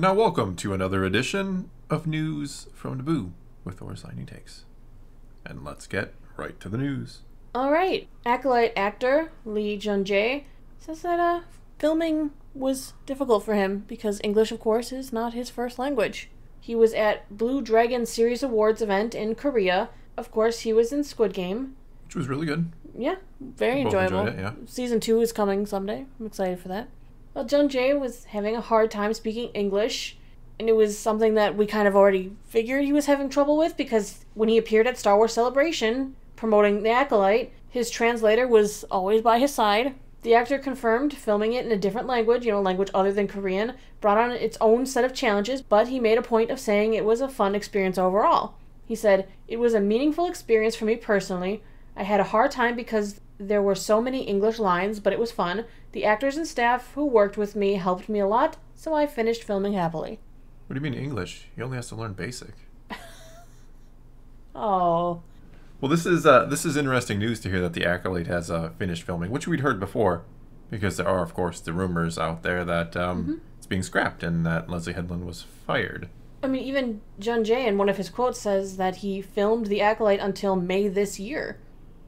Now, welcome to another edition of News from Naboo with Thor's Takes. And let's get right to the news. All right. Acolyte actor Lee Jun Jae says that uh, filming was difficult for him because English, of course, is not his first language. He was at Blue Dragon Series Awards event in Korea. Of course, he was in Squid Game, which was really good. Yeah, very enjoyable. It, yeah. Season two is coming someday. I'm excited for that. Well, John Jay was having a hard time speaking English, and it was something that we kind of already figured he was having trouble with because when he appeared at Star Wars Celebration promoting The Acolyte, his translator was always by his side. The actor confirmed filming it in a different language, you know, language other than Korean, brought on its own set of challenges, but he made a point of saying it was a fun experience overall. He said, It was a meaningful experience for me personally. I had a hard time because there were so many English lines, but it was fun. The actors and staff who worked with me helped me a lot, so I finished filming happily. What do you mean English? He only has to learn basic. oh. Well, this is uh, this is interesting news to hear that the accolade has uh, finished filming, which we'd heard before, because there are, of course, the rumors out there that um, mm-hmm. it's being scrapped and that Leslie Headland was fired. I mean, even John Jay in one of his quotes says that he filmed the Acolyte until May this year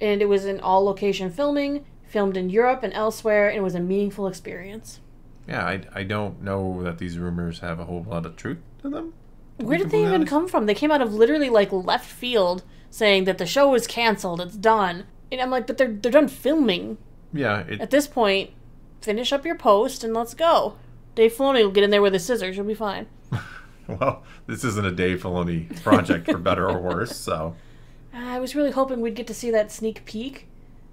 and it was an all location filming, filmed in Europe and elsewhere, and was a meaningful experience. Yeah, I, I don't know that these rumors have a whole lot of truth to them. To Where did they even honest. come from? They came out of literally like left field saying that the show is canceled, it's done. And I'm like, but they're they're done filming. Yeah. It, At this point, finish up your post and let's go. Dave Filoni will get in there with his scissors. You'll be fine. well, this isn't a Dave Filoni project, for better or worse. So I was really hoping we'd get to see that sneak peek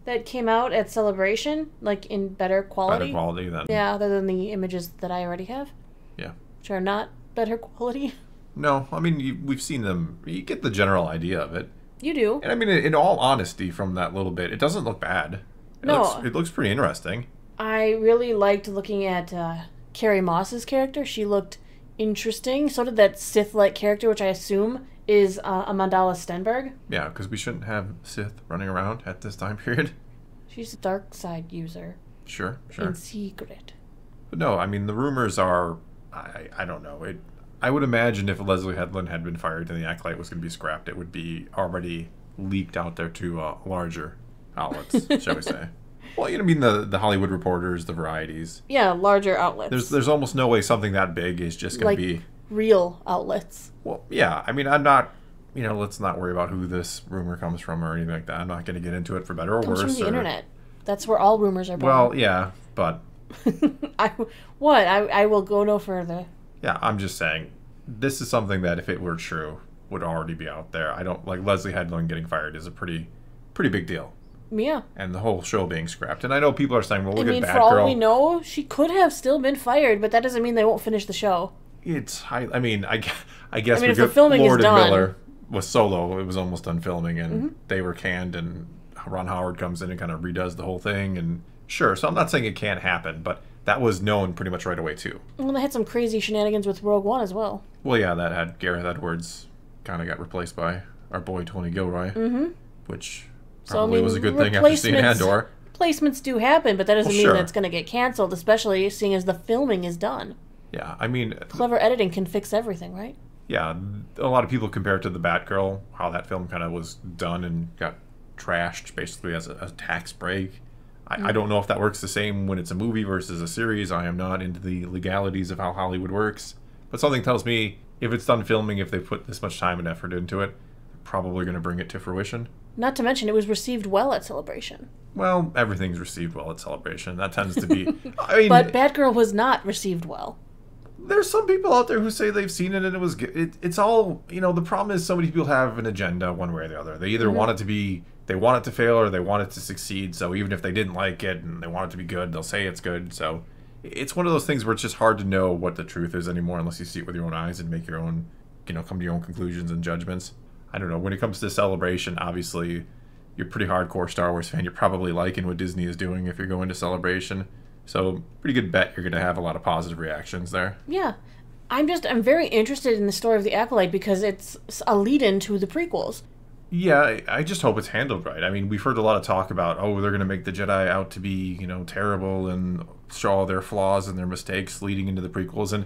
that came out at Celebration, like in better quality. Better quality than yeah, other than the images that I already have. Yeah, which are not better quality. No, I mean you, we've seen them. You get the general idea of it. You do. And I mean, in all honesty, from that little bit, it doesn't look bad. It no, looks, it looks pretty interesting. I really liked looking at uh, Carrie Moss's character. She looked interesting. So did that Sith-like character, which I assume is uh, Amandala Stenberg. Yeah, because we shouldn't have Sith running around at this time period. She's a dark side user. Sure, sure. In secret. But no, I mean the rumors are. I I don't know. It. I would imagine if Leslie Headland had been fired and the Acolyte was going to be scrapped, it would be already leaked out there to uh, larger outlets, shall we say? Well, you know, I mean the the Hollywood reporters, the varieties. Yeah, larger outlets. There's there's almost no way something that big is just going like, to be real outlets. Well, yeah. I mean, I'm not. You know, let's not worry about who this rumor comes from or anything like that. I'm not going to get into it for better or comes worse. From the or, internet. That's where all rumors are. Born. Well, yeah, but. I what I I will go no further. Yeah, I'm just saying, this is something that if it were true would already be out there. I don't like Leslie Headland getting fired is a pretty pretty big deal. Yeah. And the whole show being scrapped. And I know people are saying, well, look I mean, at Batgirl. For all we know, she could have still been fired, but that doesn't mean they won't finish the show. It's high. I mean, I, I guess I mean, because Lord and done, Miller was solo, it was almost done filming, and mm-hmm. they were canned, and Ron Howard comes in and kind of redoes the whole thing, and sure. So I'm not saying it can't happen, but that was known pretty much right away too. Well, they had some crazy shenanigans with Rogue One as well. Well, yeah, that had Gareth Edwards kind of got replaced by our boy Tony Gilroy, mm-hmm. which probably so, I mean, was a good thing after seeing Andor. Placements do happen, but that doesn't well, mean sure. it's going to get canceled, especially seeing as the filming is done. Yeah, I mean, uh, clever editing can fix everything, right? Yeah, a lot of people compare it to the Batgirl, how that film kind of was done and got trashed basically as a, a tax break. I, mm-hmm. I, don't mm. know if that works the same when it's a movie versus a series. I am not into the legalities of how Hollywood works, but something tells me if it's done filming, if they put this much time and effort into it, they're probably going to bring it to fruition. Not to mention, it was received well at Celebration. Well, everything's received well at Celebration. That tends to be. I mean, but Batgirl was not received well there's some people out there who say they've seen it and it was It, it's all you know. The problem is so many people have an agenda one way or the other. They either mm-hmm. want it to be they want it to fail or they want it to succeed. So even if they didn't like it and they want it to be good, they'll say it's good. So it's one of those things where it's just hard to know what the truth is anymore unless you see it with your own eyes and make your own you know come to your own conclusions and judgments. I don't know. When it comes to celebration, obviously you're pretty hardcore Star Wars fan. You're probably liking what Disney is doing if you're going to celebration. So pretty good bet you're going to have a lot of positive reactions there. Yeah. I'm just I'm very interested in the story of the acolyte because it's a lead-in to the prequels. Yeah, I just hope it's handled right. I mean, we've heard a lot of talk about oh, they're going to make the Jedi out to be you know terrible and show all their flaws and their mistakes leading into the prequels, and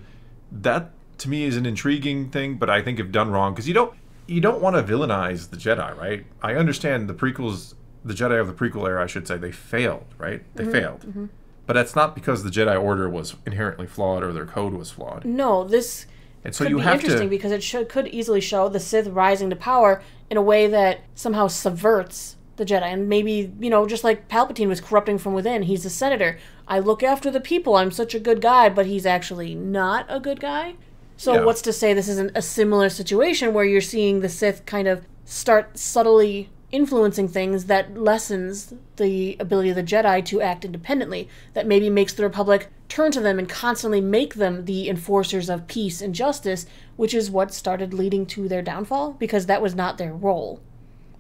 that to me is an intriguing thing. But I think if done wrong, because you don't you don't want to villainize the Jedi, right? I understand the prequels, the Jedi of the prequel era, I should say, they failed, right? They mm-hmm. failed. Mm-hmm but that's not because the Jedi Order was inherently flawed or their code was flawed. No, this and so could you be have interesting to, because it should, could easily show the Sith rising to power in a way that somehow subverts the Jedi. And maybe, you know, just like Palpatine was corrupting from within, he's a senator. I look after the people. I'm such a good guy, but he's actually not a good guy. So yeah. what's to say this isn't a similar situation where you're seeing the Sith kind of start subtly influencing things that lessens the ability of the Jedi to act independently, that maybe makes the Republic turn to them and constantly make them the enforcers of peace and justice, which is what started leading to their downfall, because that was not their role.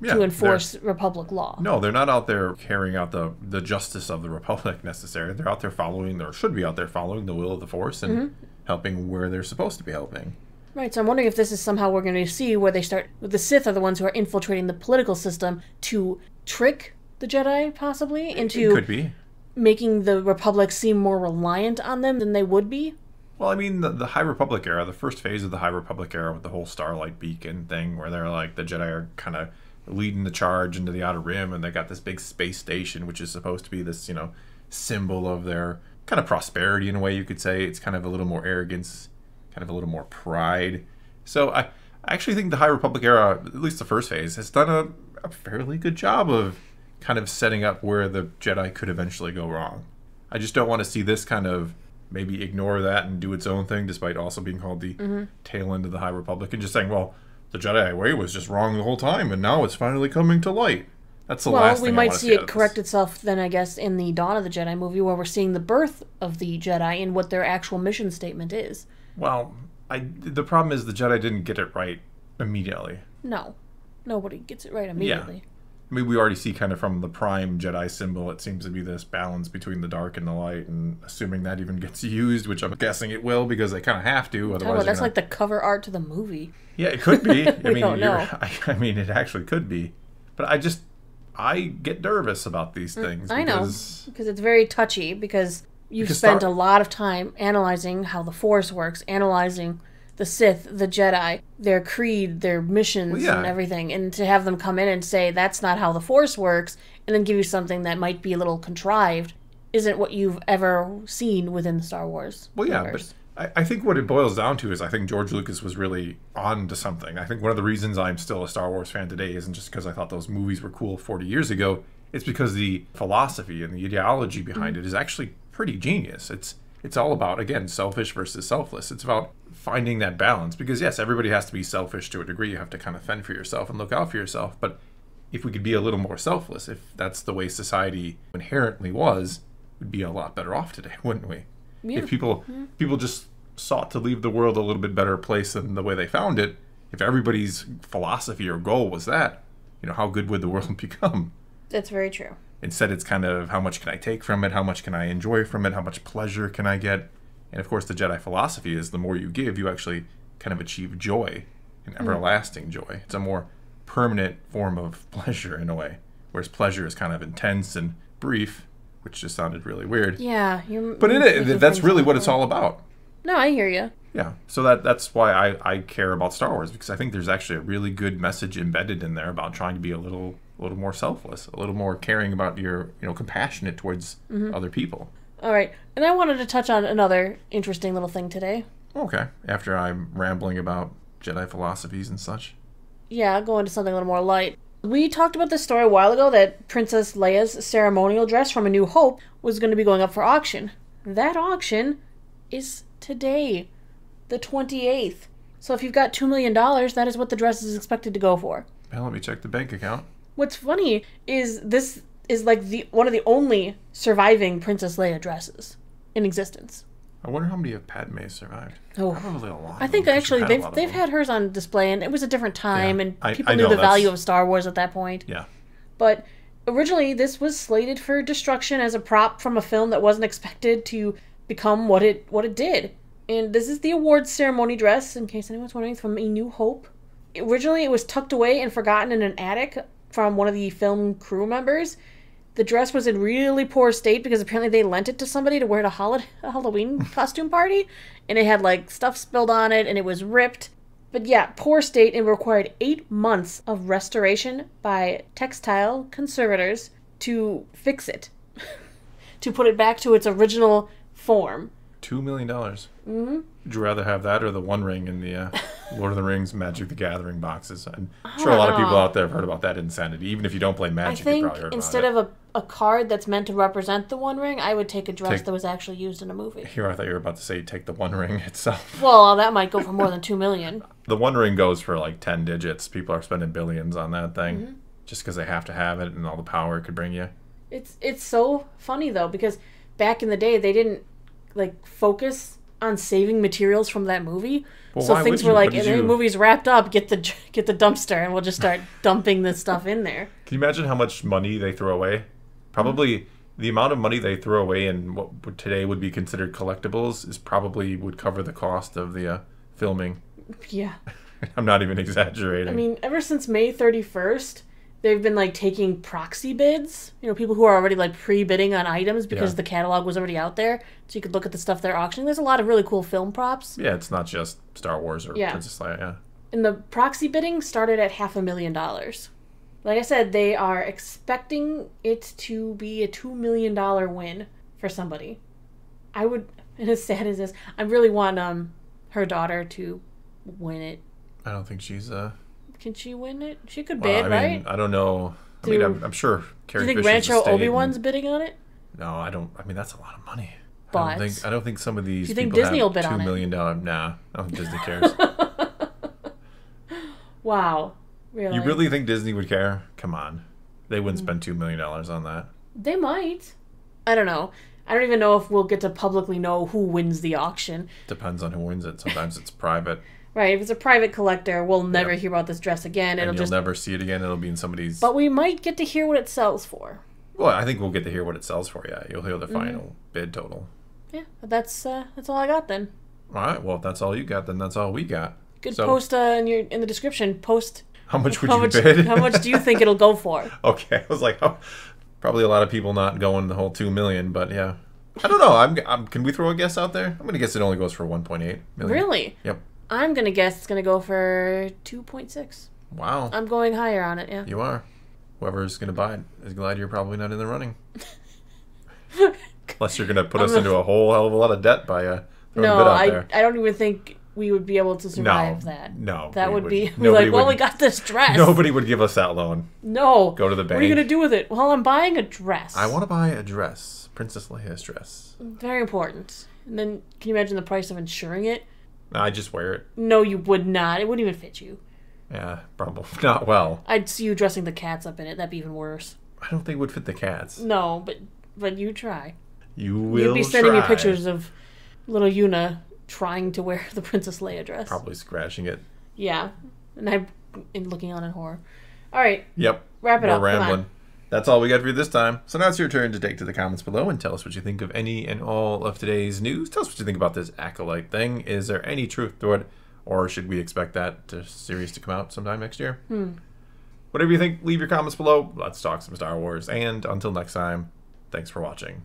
Yeah, to enforce republic law. No, they're not out there carrying out the the justice of the republic necessarily. They're out there following, or should be out there following, the will of the force and mm-hmm. helping where they're supposed to be helping. Right, so I'm wondering if this is somehow we're going to see where they start. The Sith are the ones who are infiltrating the political system to trick the Jedi, possibly, into making the Republic seem more reliant on them than they would be. Well, I mean, the, the, High Republic era, the first phase of the High Republic era with the whole Starlight Beacon thing, where they're like, the Jedi are kind of leading the charge into the Outer Rim, and they got this big space station, which is supposed to be this, you know, symbol of their kind of prosperity in a way you could say. It's kind of a little more arrogance kind of a little more pride. So I, I actually think the High Republic era, at least the first phase, has done a, a fairly good job of kind of setting up where the Jedi could eventually go wrong. I just don't want to see this kind of maybe ignore that and do its own thing, despite also being called the mm-hmm. tail end of the High Republic, and just saying, well, the Jedi way was just wrong the whole time, and now it's finally coming to light. That's the well, last. Well, we might see, see it correct itself then, I guess, in the Dawn of the Jedi movie, where we're seeing the birth of the Jedi and what their actual mission statement is. Well, I the problem is the Jedi didn't get it right immediately. No, nobody gets it right immediately. Yeah. I mean, we already see kind of from the prime Jedi symbol, it seems to be this balance between the dark and the light, and assuming that even gets used, which I'm guessing it will because they kind of have to. Otherwise, that's gonna... like the cover art to the movie. Yeah, it could be. I mean, I, I, mean, it actually could be, but I just I get nervous about these mm, things. I know because it's very touchy because you because spent Star- a lot of time analyzing how the Force works, analyzing the Sith, the Jedi, their creed, their missions, well, yeah. and everything. And to have them come in and say, that's not how the Force works, and then give you something that might be a little contrived, isn't what you've ever seen within the Star Wars. Well, yeah, universe. but I, I think what it boils down to is I think George Lucas was really on to something. I think one of the reasons I'm still a Star Wars fan today isn't just because I thought those movies were cool 40 years ago. It's because the philosophy and the ideology behind mm-hmm. it is actually pretty genius. It's it's all about again selfish versus selfless. It's about finding that balance because yes, everybody has to be selfish to a degree. You have to kind of fend for yourself and look out for yourself, but if we could be a little more selfless, if that's the way society inherently was, we'd be a lot better off today, wouldn't we? Yeah. If people mm-hmm. people just sought to leave the world a little bit better place than the way they found it, if everybody's philosophy or goal was that, you know, how good would the world become? That's very true. Instead, it's kind of how much can I take from it? How much can I enjoy from it? How much pleasure can I get? And of course, the Jedi philosophy is the more you give, you actually kind of achieve joy an hmm. everlasting mm. joy. It's a more permanent form of pleasure in a way, whereas pleasure is kind of intense and brief, which just sounded really weird. Yeah, you're. But you're it, that's really what it's all about. No, I hear you. Yeah, so that that's why I I care about Star Wars because I think there's actually a really good message embedded in there about trying to be a little a little more selfless, a little more caring about your, you know, compassionate towards mm-hmm. other people. All right. And I wanted to touch on another interesting little thing today. Okay. After I'm rambling about Jedi philosophies and such. Yeah, go into something a little more light. We talked about this story a while ago that Princess Leia's ceremonial dress from A New Hope was going to be going up for auction. That auction is today, the 28th. So if you've got $2 million, that is what the dress is expected to go for. Now let me check the bank account. What's funny is this is like the one of the only surviving Princess Leia dresses in existence. I wonder how many of Padme survived. Oh, probably a lot. I think actually they've they've had hers on display, and it was a different time, yeah. and people I knew know, the value of Star Wars at that point. Yeah, but originally this was slated for destruction as a prop from a film that wasn't expected to become what it what it did. And this is the awards ceremony dress, in case anyone's wondering, from A New Hope. Originally, it was tucked away and forgotten in an attic from one of the film crew members. The dress was in really poor state because apparently they lent it to somebody to wear at a Halloween costume party, and it had like stuff spilled on it and it was ripped. But yeah, poor state and required eight months of restoration by textile conservators to fix it, to put it back to its original form. Two million dollars. Mm-hmm. Would you rather have that or the One Ring in the? Uh... Lord of the Rings, Magic the Gathering boxes. I'm sure a lot know. of people ah. out there have heard about that insanity. Even if you don't play Magic, I think instead of a, a card that's meant to represent the One Ring, I would take a dress take, that was actually used in a movie. Here, I thought you were about to say take the One Ring itself. Well, that might go for more than two million. the One Ring goes for like ten digits. People are spending billions on that thing mm -hmm. just because they have to have it and all the power it could bring you. It's it's so funny though because back in the day they didn't like focus on saving materials from that movie. Well, so things were like, and movie's wrapped up. Get the get the dumpster, and we'll just start dumping this stuff in there. Can you imagine how much money they throw away? Probably mm -hmm. the amount of money they throw away in what today would be considered collectibles is probably would cover the cost of the uh, filming. Yeah. I'm not even exaggerating. I mean, ever since May 31st, they've been like taking proxy bids. You know, people who are already like pre-bidding on items because yeah. the catalog was already out there, so you could look at the stuff they're auctioning. There's a lot of really cool film props. Yeah, it's not just Star Wars or yeah. Princess Leia. Yeah. And the proxy bidding started at half a million dollars. Like I said, they are expecting it to be a two million dollar win for somebody. I would, and as sad as this, I really want um her daughter to win it. I don't think she's uh can she win it? She could bid, I mean, right? I don't know. I mean, I'm, I'm sure. Carrie do you think Fisher's Rancho Obi Wan's bidding on it? No, I don't. I mean, that's a lot of money. But I don't think, I don't think some of these. Do you think Disney will bid on it? Two million dollar. Nah, I don't think Disney cares. wow, really? You really think Disney would care? Come on, they wouldn't mm. spend two million dollars on that. They might. I don't know. I don't even know if we'll get to publicly know who wins the auction. Depends on who wins it. Sometimes it's private. Right. If it's a private collector, we'll never yep. hear about this dress again. It'll and you'll just... never see it again. It'll be in somebody's. But we might get to hear what it sells for. Well, I think we'll get to hear what it sells for. Yeah, you'll hear the mm-hmm. final mm-hmm. bid total. Yeah, that's uh, that's all I got then. All right. Well, if that's all you got, then that's all we got. Good so, post uh, in your in the description. Post how much would how you much, bid? how much do you think it'll go for? Okay, I was like, oh, probably a lot of people not going the whole two million, but yeah. I don't know. I'm, I'm. Can we throw a guess out there? I'm gonna guess it only goes for 1.8 million. Really? Yep. I'm gonna guess it's gonna go for two point six. Wow. I'm going higher on it. Yeah. You are. Whoever's gonna buy it is glad you're probably not in the running. Unless you're gonna put us into a whole hell of a lot of debt by a uh, no, I, there. I don't even think we would be able to survive no, that. No, that would, would be we like, would, well, we got this dress. Nobody would give us that loan. No, go to the bank. What are you gonna do with it? Well, I'm buying a dress. I want to buy a dress, Princess Leia's dress. Very important. And then, can you imagine the price of insuring it? I just wear it. No, you would not. It wouldn't even fit you. Yeah, probably not well. I'd see you dressing the cats up in it. That'd be even worse. I don't think it would fit the cats. No, but but you try. You will. You'd be sending try. me pictures of little Yuna trying to wear the Princess Leia dress. Probably scratching it. Yeah, and I'm looking on in horror. All right. Yep. Wrap it We're up. Rambling. That's all we got for you this time. So now it's your turn to take to the comments below and tell us what you think of any and all of today's news. Tell us what you think about this acolyte thing. Is there any truth to it, or should we expect that to series to come out sometime next year? Hmm. Whatever you think, leave your comments below. Let's talk some Star Wars. And until next time, thanks for watching.